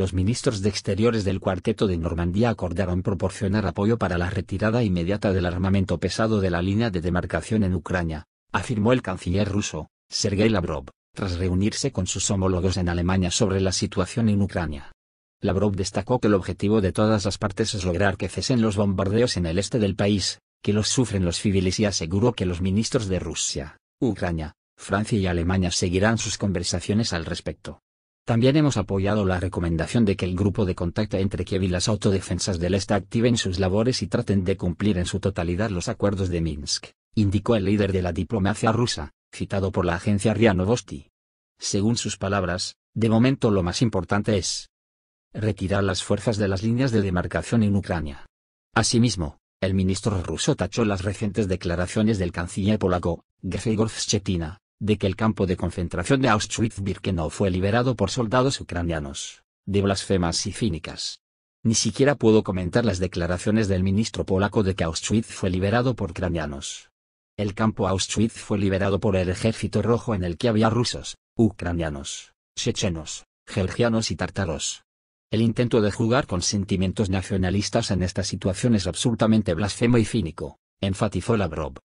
los ministros de Exteriores del Cuarteto de Normandía acordaron proporcionar apoyo para la retirada inmediata del armamento pesado de la línea de demarcación en Ucrania, afirmó el canciller ruso, Sergei Lavrov, tras reunirse con sus homólogos en Alemania sobre la situación en Ucrania. Lavrov destacó que el objetivo de todas las partes es lograr que cesen los bombardeos en el este del país, que los sufren los civiles y aseguró que los ministros de Rusia, Ucrania, Francia y Alemania seguirán sus conversaciones al respecto. También hemos apoyado la recomendación de que el grupo de contacto entre Kiev y las autodefensas del Este activen sus labores y traten de cumplir en su totalidad los acuerdos de Minsk, indicó el líder de la diplomacia rusa, citado por la agencia RIA Novosti. Según sus palabras, de momento lo más importante es retirar las fuerzas de las líneas de demarcación en Ucrania. Asimismo, el ministro ruso tachó las recientes declaraciones del canciller polaco, Grzegorz Szczetina de que el campo de concentración de Auschwitz-Birkenau fue liberado por soldados ucranianos, de blasfemas y cínicas. Ni siquiera puedo comentar las declaraciones del ministro polaco de que Auschwitz fue liberado por ucranianos. El campo Auschwitz fue liberado por el ejército rojo en el que había rusos, ucranianos, chechenos, georgianos y tártaros. El intento de jugar con sentimientos nacionalistas en esta situación es absolutamente blasfemo y cínico, enfatizó Lavrov.